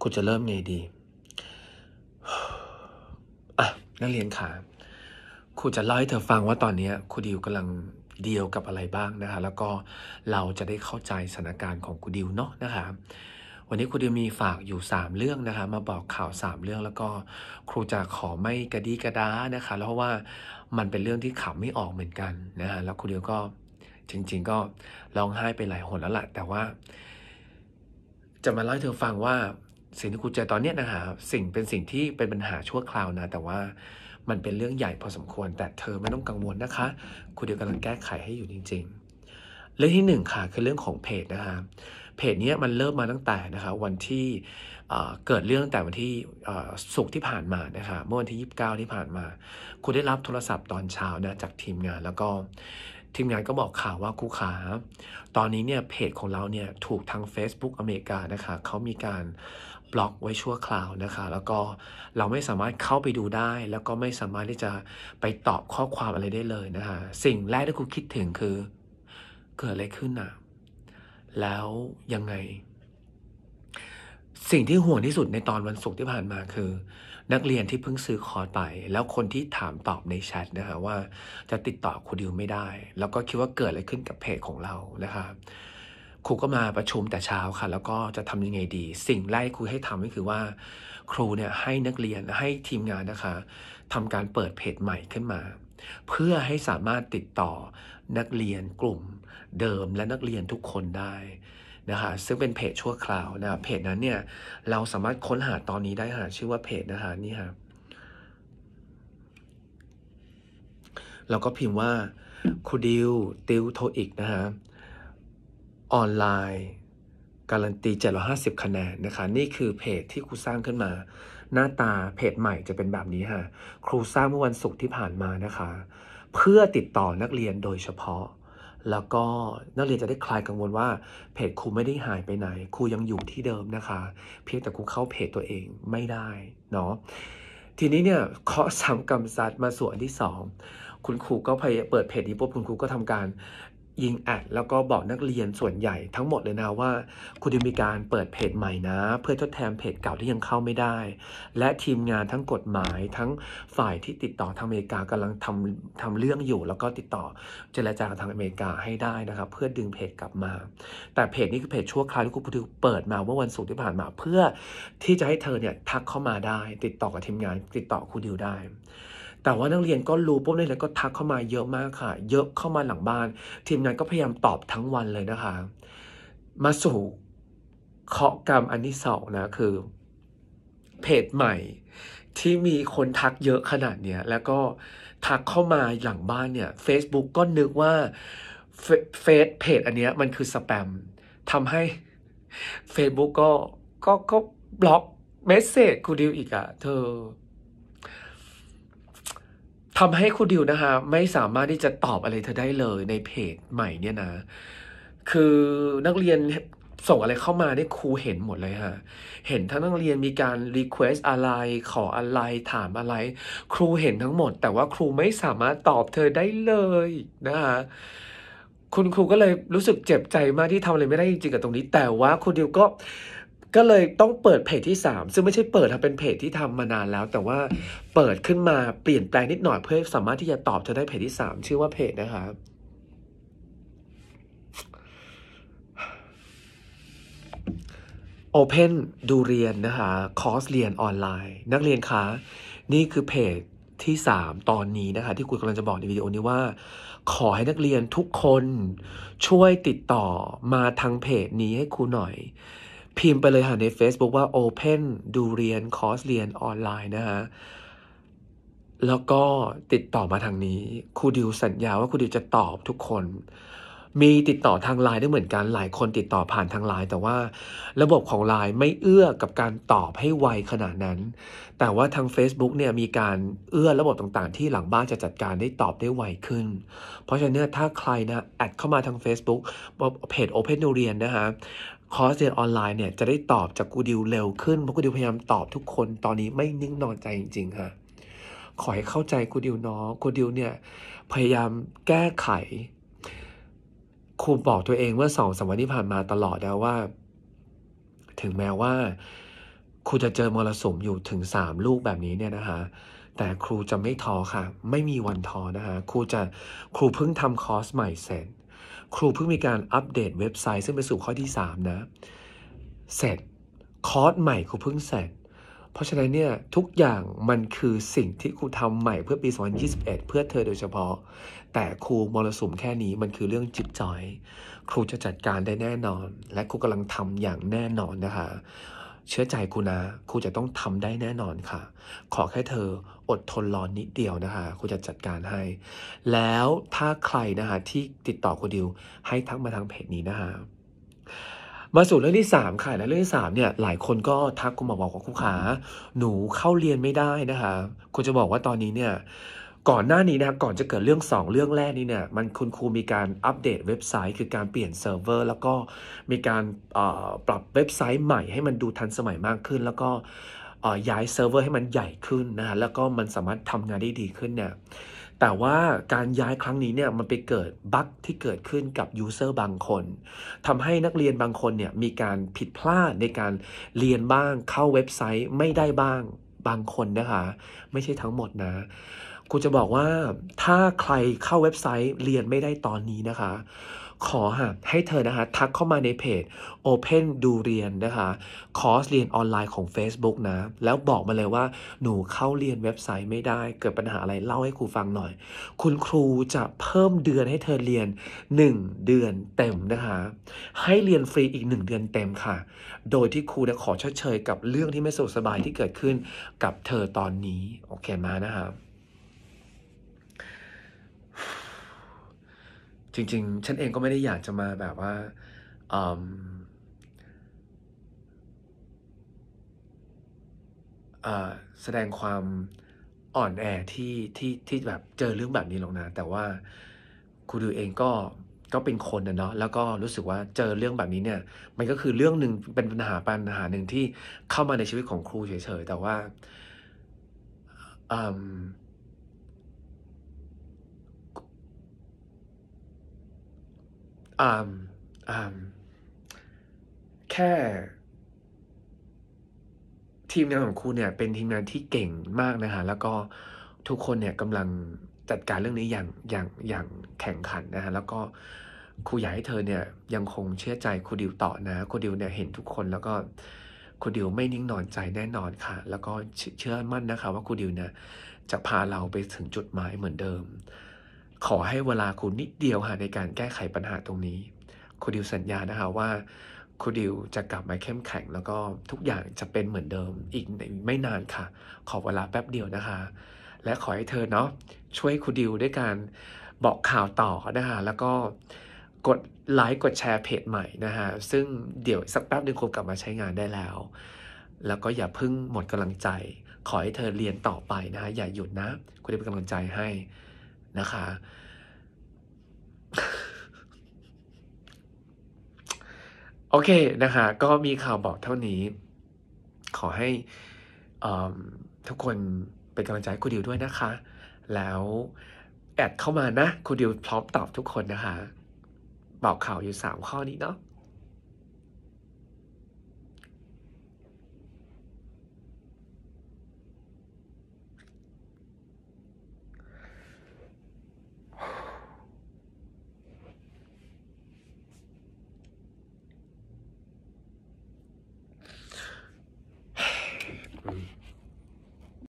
คุูจะเริ่มไงดี อ่ะนักเรียนขา ครูจะเล่าให้เธอฟังว่าตอนนี้ครูดิวกำลังเดียวกับอะไรบ้างนะคะ แล้วก็เราจะได้เข้าใจสถานการณ์ของครูดิวเนาะนะคะ วันนี้ครูดิวมีฝากอยู่3เรื่องนะคะ มาบอกข่าว3เรื่อง แล้วก็ครูจะขอไม่กระดีกระดานะคะ เพราะว่ามันเป็นเรื่องที่ข่าวไม่ออกเหมือนกันนะคะแล้วครูดิวก็จริงๆก็ร้องไห้ไปหลายหนแล้วละ่ะแต่ว่า จะมาเล่าให้เธอฟังว่า สิ่งที่กูเจอตอนนี้นะฮะสิ่งเป็นสิ่งที่เป็นปัญหาชั่วคราวนะแต่ว่ามันเป็นเรื่องใหญ่พอสมควร แต่เธอไม่ต้องกังวลนะคะ คุณเดียวกำลังแก้ไขให้อยู่จริงๆ เรื่องที่หนึ่งค่ะคือเรื่องของเพจนะคะเพจนี้มันเริ่มมาตั้งแต่นะคะวันที่เกิดเรื่องแต่วันที่สุกที่ผ่านมานะคะเมื่อวันที่ 29 ที่ผ่านมา คุณได้รับโทรศัพท์ตอนเช้านะจากทีมงานแล้วก็ทีมงานก็บอกข่าวว่าครูขาตอนนี้เนี่ย เพจของเราเนี่ยถูกทาง Facebook อเมริกานะคะเขามีการบล็อกไว้ชั่วคราวนะคะ แล้วก็เราไม่สามารถเข้าไปดูได้แล้วก็ไม่สามารถที่จะไปตอบข้อความอะไรได้เลยนะคะสิ่งแรกที่ครูคิดถึงคือเกิดอะไรขึ้นอะแล้วยังไง สิ่งที่ห่วงที่สุดในตอนวันศุกร์ที่ผ่านมาคือนักเรียนที่เพิ่งซื้อคอร์สไป แล้วคนที่ถามตอบในแชทนะฮะว่า จะติดต่อครูดิวไม่ได้ แล้วก็คิดว่าเกิดอะไรขึ้นกับเพจของเรานะครับครูก็มาประชุมแต่เช้าค่ะ แล้วก็จะทำยังไงดี สิ่งแรกครูให้ทำก็คือว่า ครูเนี่ยให้นักเรียนให้ทีมงานนะคะ ทำการเปิดเพจใหม่ขึ้นมา เพื่อให้สามารถติดต่อนักเรียนกลุ่ม เดิมและนักเรียนทุกคนได้นะคะซึ่งเป็นเพจชั่วคราวนะครับเพจนั้นเนี่ยเราสามารถค้นหาตอนนี้ได้ค่ะชื่อว่าเพจนะคะนี่คะเราก็พิมพ์ว่าครูดิวติวโทอีกนะฮะออนไลน์ การันตี 750 คะแนน นะคะ นี่คือเพจที่ครูสร้างขึ้นมา หน้าตาเพจใหม่จะเป็นแบบนี้ฮะครูสร้างเมื่อวันศุกร์ที่ผ่านมานะคะ เพื่อติดต่อนักเรียนโดยเฉพาะแล้วก็นักเรียนจะได้คลายกังวลว่าเพจครูไม่ได้หายไปไหนครูยังอยู่ที่เดิมนะคะ เพียงแต่ครูเข้าเพจตัวเองไม่ได้ เนาะทีนี้เนี่ย เคาะามกำซัดมาส่วนที่2คุณครูก็พยเปิดเพจนี้ปุ๊บคุณครูก็ทำการยิงแอดแล้วก็บอกนักเรียนส่วนใหญ่ ทั้งหมดเลยนะว่าคุณจะมีการเปิดเพจใหม่นะ เพื่อทดแทนเพจเก่าที่ยังเข้าไม่ได้ และทีมงานทั้งกฎหมายทั้งฝ่ายที่ติดต่อทางอเมริกากำลังทำทำเรื่องอยู่ แล้วก็ติดต่อเจรจากับทางอเมริกาให้ได้นะครับเพื่อดึงเพจกลับมา แต่เพจนี้คือเพจชั่วคราวที่คุณพู้เปิดมาเมื่อวันศุกร์ที่ผ่านมาเพื่อที่จะให้เธอเนี่ยทักเข้ามาได้ ติดต่อกับทีมงานติดต่อคุณดิวได้แต่ว่านักเรียนก็รู้ปุ๊บนลยแล้วก็ทักเข้ามาเยอะมากค่ะ เยอะเข้ามาหลังบ้าน ทีมงานก็พยายามตอบทั้งวันเลยนะคะ มาสู่เคาะกรรมอันที่สองนะคือเพจใหม่ที่มีคนทักเยอะขนาดเนี้ยแล้วก็ทักเข้ามาหลังบ้านเนี่ย Facebook ก็นึกว่าเฟซเพจอันเนี้ย มันคือสแปมทำให้ Facebook ก็ก็ก็บล็อกเมสเซจกูดิวอีกอะเธอทำให้คุณดิวนะคะไม่สามารถที่จะตอบอะไรเธอได้เลยในเพจใหม่เนี่ยนะ คือนักเรียนส่งอะไรเข้ามาได้ครูเห็นหมดเลยฮะ เห็นทั้งนักเรียนมีการรีเควสอะไร ขออะไรถามอะไร ครูเห็นทั้งหมด แต่ว่าครูไม่สามารถตอบเธอได้เลยนะคะคุณครูก็เลยรู้สึกเจ็บใจมากที่ทำอะไรไม่ได้จริงๆกับตรงนี้ แต่ว่าคุณดิวก็ก็เลยต้องเปิดเพจที่3ซึ่งไม่ใช่เปิดทาเป็นเพจที่ทำมานานแล้ว แต่ว่าเปิดขึ้นมาเปลี่ยนแปลงนิดหน่อยเพื่อสามารถที่จะตอบจะได้เพจที่ 3 ชื่อว่าเพจนะคะโอเพนดูเรียนนะคะคอร์สเรียนออนไลน์นักเรียนคะนี่คือเพจที่3ตอนนี้นะคะ ที่คุณกำลังจะบอกในวิดีโอนี้ว่า ขอให้นักเรียนทุกคนช่วยติดต่อมาทางเพจนี้ให้ครูหน่อยพิมพ์ไปเลยค่ะใน Facebook ว่า Open ดูเรียน คอร์สเรียนออนไลน์นะฮะ แล้วก็ติดต่อมาทางนี้ครูดิวสัญญาว่าครูดิวจะตอบทุกคน มีติดต่อทางไลน์ได้เหมือนกันหลายคนติดต่อผ่านทางไลน์แต่ว่าระบบของไลน์ไม่เอื้อกับการตอบให้ไวขนาดนั้น แต่ว่าทาง Facebook เนี่ยมีการเอื้อระบบต่างๆ ที่หลังบ้านจะจัดการได้ตอบได้ไวขึ้น เพราะฉะนั้นถ้าใครนะแอดเข้ามาทาง Facebook เพจ Open นูเรียนนะฮะคอร์สเรียนออนไลน์เนี่ยจะได้ตอบจากกูดิวเร็วขึ้น เพราะกูดิวพยายามตอบทุกคนตอนนี้ไม่นิ่งนอนใจจริงๆค่ะขอให้เข้าใจกูดิวน้องกูดิวเนี่ยพยายามแก้ไขครูบอกตัวเองเมื่อสองสามวันที่ผ่านมาตลอดแล้วว่า ถึงแม้ว่าครูจะเจอมรสุมอยู่ถึงสามลูกแบบนี้เนี่ยนะคะแต่ครูจะไม่ท้อค่ะ ไม่มีวันท้อนะคะครูจะครูเพิ่งทำคอร์สใหม่เสร็จครูเพิ่งมีการอัปเดตเว็บไซต์ ซึ่งเป็นสู่ข้อที่ 3 นะ เสร็จ คอร์สใหม่ครูเพิ่งเสร็จ เพราะฉะนั้นเนี่ย ทุกอย่างมันคือสิ่งที่ครูทำใหม่เพื่อปี2021 เพื่อเธอโดยเฉพาะ แต่ครูมรสุมแค่นี้มันคือเรื่องจิตจอย ครูจะจัดการได้แน่นอน และครูกำลังทำอย่างแน่นอนนะคะเชื่อใจครูนะครูจะต้องทำได้แน่นอนค่ะ ขอแค่เธออดทนรอนนิดเดียวนะคะครูจะจัดการให้ แล้วถ้าใครนะคะ ที่ติดต่อครูดิวให้ทักมาทางเพจนี้นะคะ มาสู่เรื่องที่ 3 ค่ะและเรื่องที่สามเนี่ย หลายคนก็ทักกูมาบอกว่าครูขาหนูเข้าเรียนไม่ได้นะคะครณจะบอกว่าตอนนี้เนี่ยก่อนหน้านี้นะครับก่อนจะเกิดเรื่อง2เรื่องแรกนี้เนี่ย มันคุณครูมีการอัปเดตเว็บไซต์คือการเปลี่ยนเซิร์ฟเวอร์ แล้วก็มีการปรับเว็บไซต์ใหม่ให้มันดูทันสมัยมากขึ้น แล้วก็ย้ายเซิร์ฟเวอร์ให้มันใหญ่ขึ้นนะะแล้วก็มันสามารถทำงานได้ดีขึ้นเนี่ย แต่ว่าการย้ายครั้งนี้เนี่ยมันไปเกิดบั๊กที่เกิดขึ้นกับยูเซอร์บางคนทำให้นักเรียนบางคนเนี่ย มีการผิดพลาดในการเรียนบ้างเข้าเว็บไซต์ไม่ได้บ้างบางคนนะคะไม่ใช่ทั้งหมดนะคูจะบอกว่าถ้าใครเข้าเว็บไซต์เรียนไม่ได้ตอนนี้นะคะ ขอค่ะให้เธอนะคะทักเข้ามาในเพจ Open ดูเรียนนะคะคอร์สเรียนออนไลน์ของ Facebook นะ แล้วบอกมาเลยว่าหนูเข้าเรียนเว็บไซต์ไม่ได้เกิดปัญหาอะไรเล่าให้ครูฟังหน่อย คุณครูจะเพิ่มเดือนให้เธอเรียน 1 เดือนเต็มนะคะ ให้เรียนฟรีอีก1เดือนเต็มค่ะ โดยที่ครูจะขอชดเชยกับเรื่องที่ไม่สุขสบายที่เกิดขึ้นกับเธอตอนนี้โอเคมานะคะจริง ๆ ฉันเองก็ไม่ได้อยากจะมาแบบว่าแสดงความอ่อนแอที่ที่ที่แบบเจอเรื่องแบบนี้หรอกนะแต่ว่าครูดูเองก็ก็เป็นคนนะเนาะแล้วก็รู้สึกว่าเจอเรื่องแบบนี้เนี่ยมันก็คือเรื่องหนึ่งเป็นปัญหาปัญหาหนึ่งที่เข้ามาในชีวิตของครูเฉยๆแต่ว่าแค่ ทีมงานของคุณเนี่ย เป็นทีมงานที่เก่งมากนะฮะแล้วก็ทุกคนเนี่ยกำลังจัดการเรื่องนี้อย่างอย่างอย่างแข่งขันนะฮะแล้วก็ครูอยากให้เธอเนี่ย ยังคงเชื่อใจครูดิวต่อนะครูดิวเนี่ยเห็นทุกคนแล้วก็ ครูดิวไม่นิ่งนอนใจแน่นอนค่ะ แล้วก็เชื่อมั่นนะคะว่าครูดิวเนี่ยจะพาเราไปถึงจุดหมายเหมือนเดิมขอให้เวลาคุณนิดเดียวค่ะในการแก้ไขปัญหาตรงนี้คุณดิวสัญญานะคะว่าคุณดิวจะกลับมาเข้มแข็งแล้วก็ทุกอย่างจะเป็นเหมือนเดิมอีกไม่นานค่ะ ขอเวลาแป๊บเดียวนะคะ และขอให้เธอเนาะช่วยคุณดิวด้วยการบอกข่าวต่อนะคะแล้วก็กดไลค์กดแชร์เพจใหม่นะฮะซึ่งเดี๋ยวสักแป๊บหนึ่งคงกลับมาใช้งานได้แล้ว แล้วก็อย่าพึ่งหมดกำลังใจ ขอให้เธอเรียนต่อไปนะคะอย่าหยุดนะคุณดิวเป็นกำลังใจให้นะคะ โอเคนะคะ ก็มีข่าวบอกเท่านี้ ขอให้ทุกคนเป็นกำลังใจคุณดิวด้วยนะคะ แล้วแอดเข้ามานะคุณดิวพร้อมตอบทุกคนนะคะ บอกข่าวอยู่สามข้อนี้เนาะ